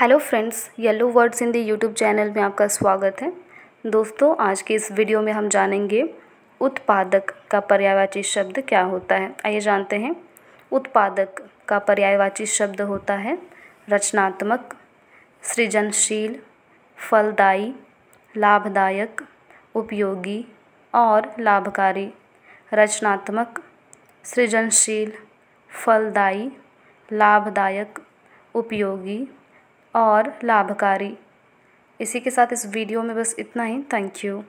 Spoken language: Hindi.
hello friends yellow words in the YouTube channel में आपका स्वागत है दोस्तों आज के इस वीडियो में हम जानेंगे उत्पादक का पर्यायवाची शब्द क्या होता है आइए जानते हैं उत्पादक का पर्यायवाची शब्द होता है रचनात्मक सृजनशील फलदायी लाभदायक उपयोगी और लाभकारी रचनात्मक सृजनशील फलदायी लाभदायक उपयोगी और लाभकारी इसी के साथ इस वीडियो में बस इतना ही थैंक यू